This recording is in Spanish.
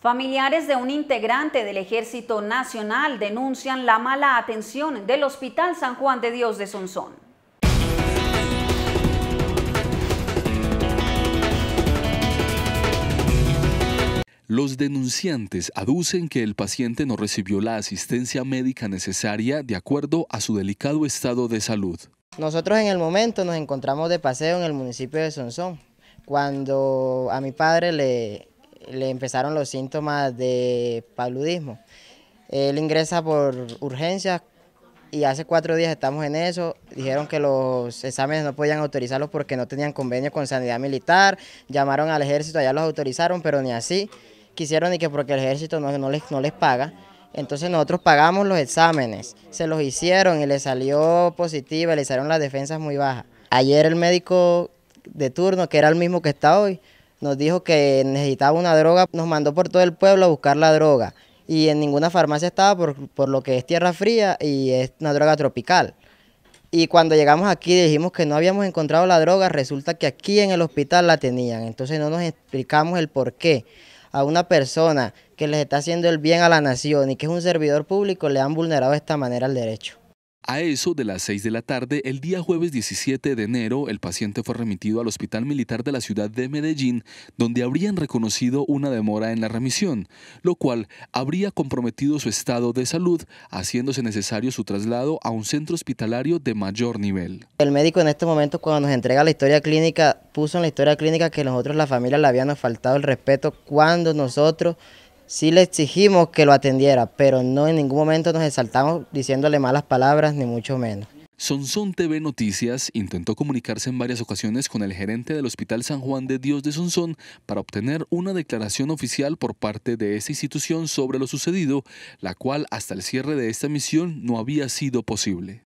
Familiares de un integrante del Ejército Nacional denuncian la mala atención del Hospital San Juan de Dios de Sonsón. Los denunciantes aducen que el paciente no recibió la asistencia médica necesaria de acuerdo a su delicado estado de salud. Nosotros en el momento nos encontramos de paseo en el municipio de Sonsón, cuando a mi padre le, le empezaron los síntomas de paludismo. Él ingresa por urgencia... y hace cuatro días estamos en eso. Dijeron que los exámenes no podían autorizarlos porque no tenían convenio con sanidad militar. Llamaron al ejército, allá los autorizaron, pero ni así quisieron y que porque el ejército no, les, no les paga. Entonces nosotros pagamos los exámenes, se los hicieron y le salió positiva, le hicieron las defensas muy bajas. Ayer el médico de turno, que era el mismo que está hoy, nos dijo que necesitaba una droga, nos mandó por todo el pueblo a buscar la droga y en ninguna farmacia estaba por, lo que es tierra fría y es una droga tropical. Y cuando llegamos aquí dijimos que no habíamos encontrado la droga, resulta que aquí en el hospital la tenían, entonces no nos explicamos el por qué a una persona que les está haciendo el bien a la nación y que es un servidor público le han vulnerado de esta manera el derecho. A eso de las 6 de la tarde, el día jueves 17 de enero, el paciente fue remitido al Hospital Militar de la ciudad de Medellín, donde habrían reconocido una demora en la remisión, lo cual habría comprometido su estado de salud, haciéndose necesario su traslado a un centro hospitalario de mayor nivel. El médico en este momento, cuando nos entrega la historia clínica, puso en la historia clínica que nosotros, la familia, le habíamos faltado el respeto cuando nosotros Sí le exigimos que lo atendiera, pero no en ningún momento nos exaltamos diciéndole malas palabras, ni mucho menos. Sonsón TV Noticias intentó comunicarse en varias ocasiones con el gerente del Hospital San Juan de Dios de Sonsón para obtener una declaración oficial por parte de esta institución sobre lo sucedido, la cual hasta el cierre de esta misión no había sido posible.